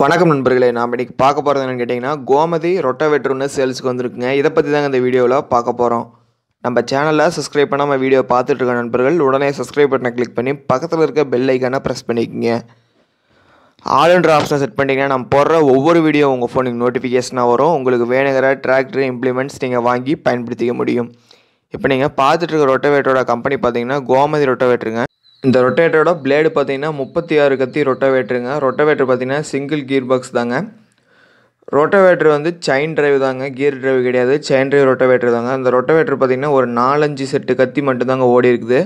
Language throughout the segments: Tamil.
வணக்கம் நண்பர்களே நாம் இன்றைக்கி பார்க்க போகிறது என்னென்னு கேட்டிங்கன்னா கோமதி ரொட்டவேட்டர் ஒன்று சேல்ஸுக்கு வந்திருக்குங்க இதை பற்றி தாங்க இந்த வீடியோவில் பார்க்க போகிறோம் நம்ம சேனலில் சப்ஸ்கிரைப் பண்ணாமல் வீடியோ பார்த்துட்ருக்க நண்பர்கள் உடனே சப்ஸ்கிரைப் பட்டனை கிளிக் பண்ணி பக்கத்தில் இருக்க பெல் ஐக்கானை ப்ரெஸ் பண்ணிக்கோங்க ஆல் ஆளுன்ற ஆப்ஷனை செட் பண்ணிங்கன்னா நம்ம போடுற ஒவ்வொரு வீடியோ உங்கள் ஃபோனுக்கு நோட்டிஃபிகேஷனாக வரும் உங்களுக்கு வேணுங்கிற டிராக்டர் இம்ப்ளிமெண்ட்ஸ் நீங்கள் வாங்கி பயன்படுத்திக்க முடியும் இப்போ நீங்கள் பார்த்துட்டு பார்த்துட்ருக்க ரொட்டவேட்டரோட கம்பெனி பார்த்தீங்கன்னா கோமதி ரொட்டவேட்டருங்க இந்த ரொட்டேட்டரோட பிளேடு பார்த்திங்கன்னா முப்பத்தி ஆறு கத்தி ரொட்டவேட்டருங்க ரொட்டவேட்டர் பார்த்திங்கன்னா சிங்கிள் கியர் பாக்ஸ் தாங்க ரொட்டவேட்டர் வந்து செயின் டிரைவ் தாங்க கியர் டிரைவ் கிடையாது செயின் டிரைவ் ரொட்டவேட்டர் தாங்க அந்த ரொட்டவேட்டர் பார்த்திங்கன்னா ஒரு நாலஞ்சு செட்டு கத்தி மட்டும்தாங்க ஓடி இருக்குது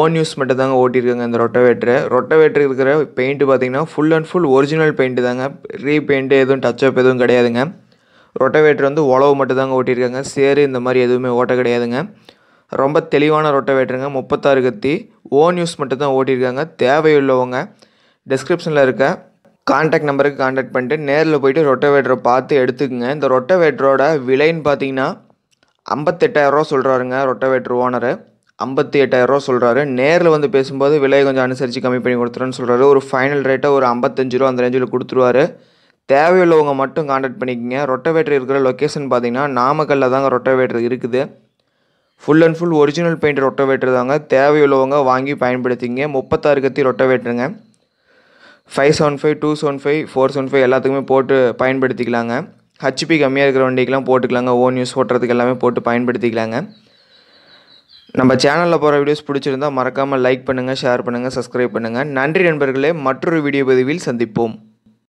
ஓன் யூஸ் மட்டும் தாங்க ஓட்டியிருக்காங்க இந்த ரொட்டவேட்டரு ரொட்டவேட்டர் இருக்கிற பெயிண்ட்டு பார்த்திங்கன்னா full and full original paint தாங்க ரீபெயிண்ட்டு எதுவும் டச் அப் எதுவும் கிடையாதுங்க ரொட்டவேட்டர் வந்து உழவு மட்டும் தாங்க ஓட்டியிருக்காங்க சேரு இந்த மாதிரி எதுவுமே ஓட்ட கிடையாதுங்க ரொம்ப தெளிவான ரொட்டவேட்டருங்க முப்பத்தாறு கத்தி ஓ நியூஸ் மட்டும்தான் ஓட்டியிருக்காங்க தேவையுள்ளவங்க டிஸ்கிரிப்ஷனில் இருக்க கான்டாக்ட் நம்பருக்கு கான்டாக்ட் பண்ணிட்டு நேரில் போயிட்டு ரொட்டவேட்டரை பார்த்து எடுத்துக்கோங்க இந்த ரொட்டவேட்டரோட விலைன்னு பார்த்தீங்கன்னா ஐம்பத்தெட்டாயிரரூவா சொல்கிறாருங்க ரொட்டவேட்டர் ஓனர் ஐம்பத்தி எட்டாயிரரூவா சொல்கிறாரு நேரில் வந்து பேசும்போது விலை கொஞ்சம் அனுசரித்து கம்மி பண்ணி கொடுத்துருன்னு சொல்கிறாரு ஒரு ஃபைனல் ரேட்டாக ஒரு ஐம்பத்தஞ்சு ரூபா அந்த ரேஞ்சில் கொடுத்துருவாரு தேவையுள்ளவங்க மட்டும் கான்டாக்ட் பண்ணிக்கோங்க ரொட்டவேட்டர் இருக்கிற லொக்கேஷன் பார்த்தீங்கன்னா நாமக்கல்லில் தாங்க ரொட்டவேட்டர் இருக்குது full and full original paint rotavator தாங்க தேவையுள்ளவங்க வாங்கி பயன்படுத்திங்க முப்பத்தாறு கத்தி ரொட்டவேட்டருங்க five seven five two seven five four seven five எல்லாத்துக்குமே போட்டு பயன்படுத்திக்கலாங்க ஹச்பி கம்மியாக இருக்கிற வண்டிக்கெலாம் போட்டுக்கலாங்க ஓன் யூஸ் ஓட்டுறதுக்கு எல்லாமே போட்டு பயன்படுத்திக்கலாங்க நம்ம சேனலில் போகிற வீடியோஸ் பிடிச்சிருந்தால் மறக்காமல் லைக் பண்ணுங்கள் ஷேர் பண்ணுங்கள் சப்ஸ்கிரைப் பண்ணுங்கள் நன்றி நண்பர்களே மற்றொரு வீடியோ பதிவில் சந்திப்போம்